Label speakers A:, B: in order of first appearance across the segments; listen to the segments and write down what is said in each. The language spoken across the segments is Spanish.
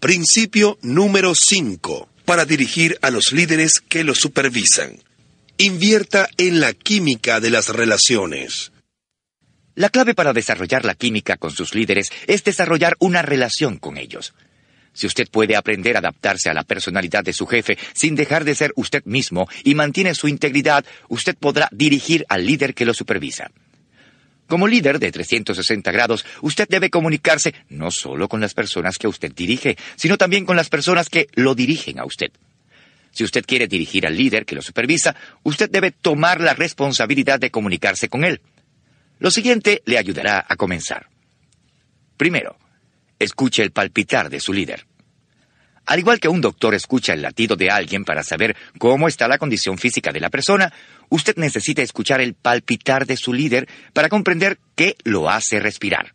A: Principio número 5. Para dirigir a los líderes que lo supervisan. Invierta en la química de las relaciones. La clave para desarrollar la química con sus líderes es desarrollar una relación con ellos. Si usted puede aprender a adaptarse a la personalidad de su jefe sin dejar de ser usted mismo y mantiene su integridad, usted podrá dirigir al líder que lo supervisa. Como líder de 360 grados, usted debe comunicarse no solo con las personas que usted dirige, sino también con las personas que lo dirigen a usted. Si usted quiere dirigir al líder que lo supervisa, usted debe tomar la responsabilidad de comunicarse con él. Lo siguiente le ayudará a comenzar. Primero, escuche el palpitar de su líder. Al igual que un doctor escucha el latido de alguien para saber cómo está la condición física de la persona, usted necesita escuchar el palpitar de su líder para comprender qué lo hace respirar.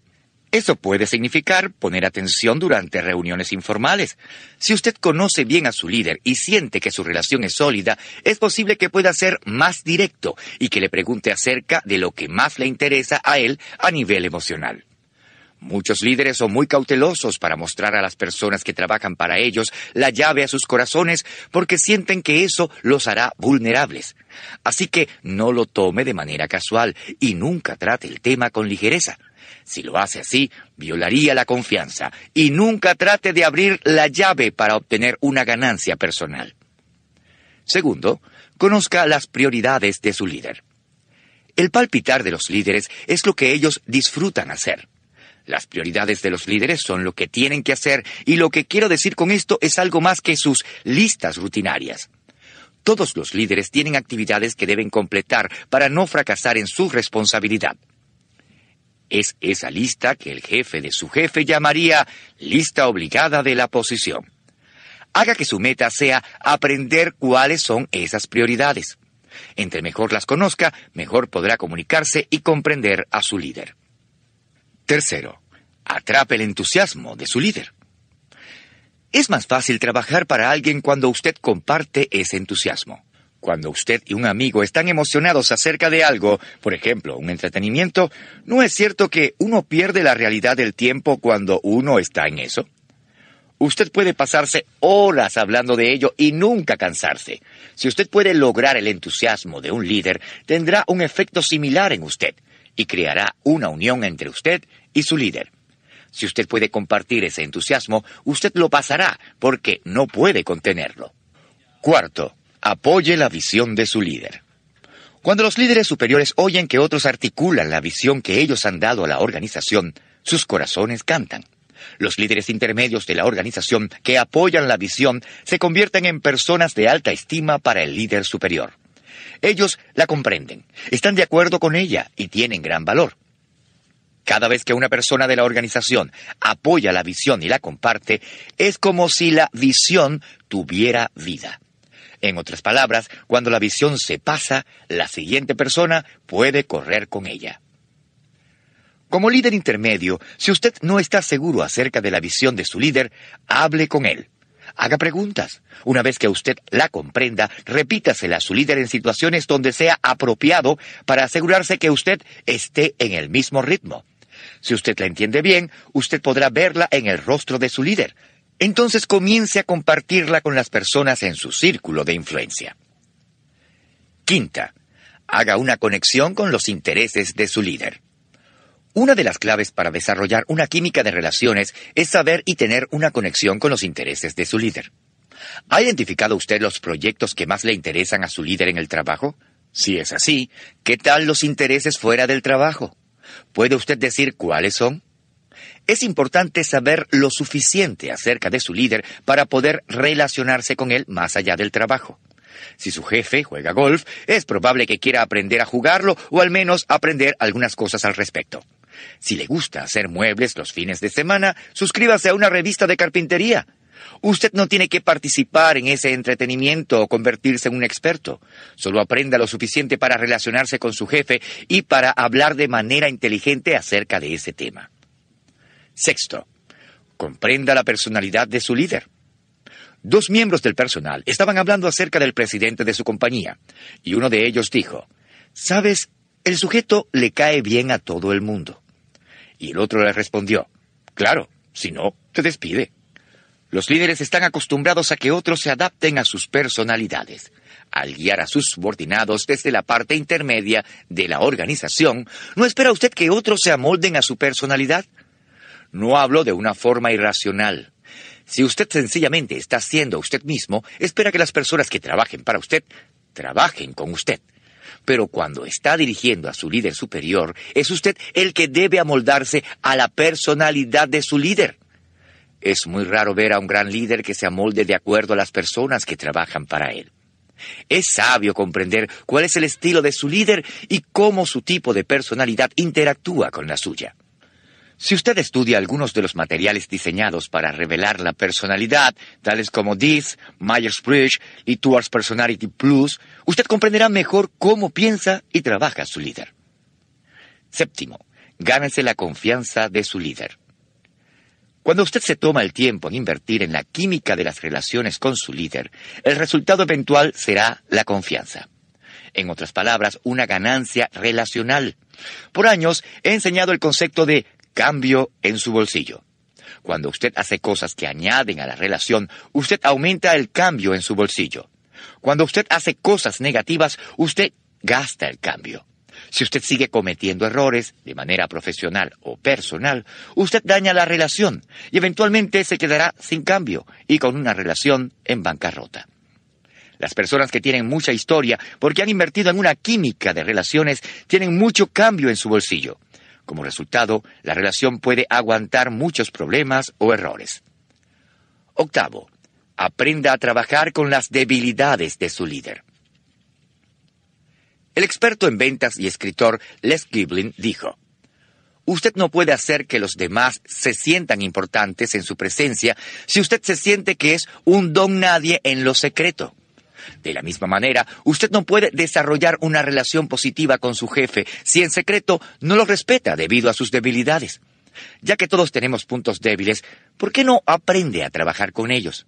A: Eso puede significar poner atención durante reuniones informales. Si usted conoce bien a su líder y siente que su relación es sólida, es posible que pueda ser más directo y que le pregunte acerca de lo que más le interesa a él a nivel emocional. Muchos líderes son muy cautelosos para mostrar a las personas que trabajan para ellos la llave a sus corazones porque sienten que eso los hará vulnerables. Así que no lo tome de manera casual y nunca trate el tema con ligereza. Si lo hace así, violaría la confianza y nunca trate de abrir la llave para obtener una ganancia personal. Segundo, conozca las prioridades de su líder. El palpitar de los líderes es lo que ellos disfrutan hacer. Las prioridades de los líderes son lo que tienen que hacer y lo que quiero decir con esto es algo más que sus listas rutinarias. Todos los líderes tienen actividades que deben completar para no fracasar en su responsabilidad. Es esa lista que el jefe de su jefe llamaría lista obligada de la posición. Haga que su meta sea aprender cuáles son esas prioridades. Entre mejor las conozca, mejor podrá comunicarse y comprender a su líder. Tercero, atrape el entusiasmo de su líder. Es más fácil trabajar para alguien cuando usted comparte ese entusiasmo. Cuando usted y un amigo están emocionados acerca de algo, por ejemplo, un entretenimiento, ¿no es cierto que uno pierde la realidad del tiempo cuando uno está en eso? Usted puede pasarse horas hablando de ello y nunca cansarse. Si usted puede lograr el entusiasmo de un líder, tendrá un efecto similar en usted y creará una unión entre usted y su líder. Si usted puede compartir ese entusiasmo, usted lo pasará porque no puede contenerlo. Cuarto, apoye la visión de su líder. Cuando los líderes superiores oyen que otros articulan la visión que ellos han dado a la organización, sus corazones cantan. Los líderes intermedios de la organización que apoyan la visión se convierten en personas de alta estima para el líder superior. Ellos la comprenden, están de acuerdo con ella y tienen gran valor. Cada vez que una persona de la organización apoya la visión y la comparte, es como si la visión tuviera vida. En otras palabras, cuando la visión se pasa, la siguiente persona puede correr con ella. Como líder intermedio, si usted no está seguro acerca de la visión de su líder, hable con él. Haga preguntas. Una vez que usted la comprenda, repítasela a su líder en situaciones donde sea apropiado para asegurarse que usted esté en el mismo ritmo. Si usted la entiende bien, usted podrá verla en el rostro de su líder. Entonces comience a compartirla con las personas en su círculo de influencia. Quinta, haga una conexión con los intereses de su líder. Una de las claves para desarrollar una química de relaciones es saber y tener una conexión con los intereses de su líder. ¿Ha identificado usted los proyectos que más le interesan a su líder en el trabajo? Si es así, ¿qué tal los intereses fuera del trabajo? ¿Puede usted decir cuáles son? Es importante saber lo suficiente acerca de su líder para poder relacionarse con él más allá del trabajo. Si su jefe juega golf, es probable que quiera aprender a jugarlo o al menos aprender algunas cosas al respecto. Si le gusta hacer muebles los fines de semana, suscríbase a una revista de carpintería. Usted no tiene que participar en ese entretenimiento o convertirse en un experto. Solo aprenda lo suficiente para relacionarse con su jefe y para hablar de manera inteligente acerca de ese tema. Sexto, comprenda la personalidad de su líder. Dos miembros del personal estaban hablando acerca del presidente de su compañía, y uno de ellos dijo, ¿Sabes? El sujeto le cae bien a todo el mundo. Y el otro le respondió, claro, si no, te despide. Los líderes están acostumbrados a que otros se adapten a sus personalidades. Al guiar a sus subordinados desde la parte intermedia de la organización, ¿no espera usted que otros se amolden a su personalidad? No hablo de una forma irracional. Si usted sencillamente está siendo usted mismo, espera que las personas que trabajen para usted trabajen con usted. Pero cuando está dirigiendo a su líder superior, es usted el que debe amoldarse a la personalidad de su líder. Es muy raro ver a un gran líder que se amolde de acuerdo a las personas que trabajan para él. Es sabio comprender cuál es el estilo de su líder y cómo su tipo de personalidad interactúa con la suya. Si usted estudia algunos de los materiales diseñados para revelar la personalidad, tales como This, Myers-Briggs y Towards Personality Plus, usted comprenderá mejor cómo piensa y trabaja su líder. Séptimo, gánese la confianza de su líder. Cuando usted se toma el tiempo en invertir en la química de las relaciones con su líder, el resultado eventual será la confianza. En otras palabras, una ganancia relacional. Por años he enseñado el concepto de cambio en su bolsillo. Cuando usted hace cosas que añaden a la relación, usted aumenta el cambio en su bolsillo. Cuando usted hace cosas negativas, usted gasta el cambio. Si usted sigue cometiendo errores de manera profesional o personal, usted daña la relación y eventualmente se quedará sin cambio y con una relación en bancarrota. Las personas que tienen mucha historia porque han invertido en una química de relaciones tienen mucho cambio en su bolsillo. Como resultado, la relación puede aguantar muchos problemas o errores. Octavo, aprenda a trabajar con las debilidades de su líder. El experto en ventas y escritor Les Giblin dijo, Usted no puede hacer que los demás se sientan importantes en su presencia si usted se siente que es un don nadie en lo secreto. De la misma manera, usted no puede desarrollar una relación positiva con su jefe si en secreto no lo respeta debido a sus debilidades. Ya que todos tenemos puntos débiles, ¿por qué no aprende a trabajar con ellos?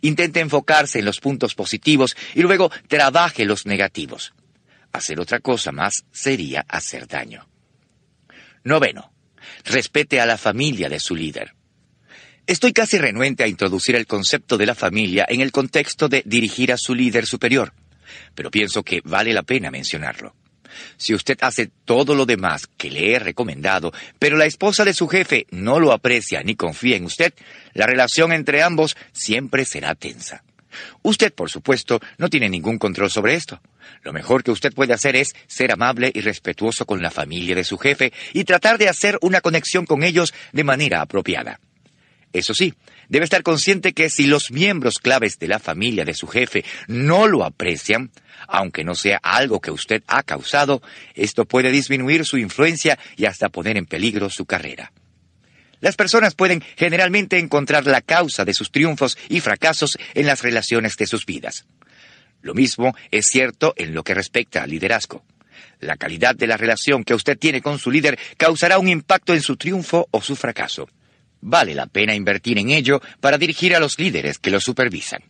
A: Intente enfocarse en los puntos positivos y luego trabaje los negativos. Hacer otra cosa más sería hacer daño. Noveno. Respete a la familia de su líder. Estoy casi renuente a introducir el concepto de la familia en el contexto de dirigir a su líder superior, pero pienso que vale la pena mencionarlo. Si usted hace todo lo demás que le he recomendado, pero la esposa de su jefe no lo aprecia ni confía en usted, la relación entre ambos siempre será tensa. Usted, por supuesto, no tiene ningún control sobre esto. Lo mejor que usted puede hacer es ser amable y respetuoso con la familia de su jefe y tratar de hacer una conexión con ellos de manera apropiada. Eso sí, debe estar consciente que si los miembros claves de la familia de su jefe no lo aprecian, aunque no sea algo que usted ha causado, esto puede disminuir su influencia y hasta poner en peligro su carrera. Las personas pueden generalmente encontrar la causa de sus triunfos y fracasos en las relaciones de sus vidas. Lo mismo es cierto en lo que respecta al liderazgo. La calidad de la relación que usted tiene con su líder causará un impacto en su triunfo o su fracaso. Vale la pena invertir en ello para dirigir a los líderes que lo supervisan.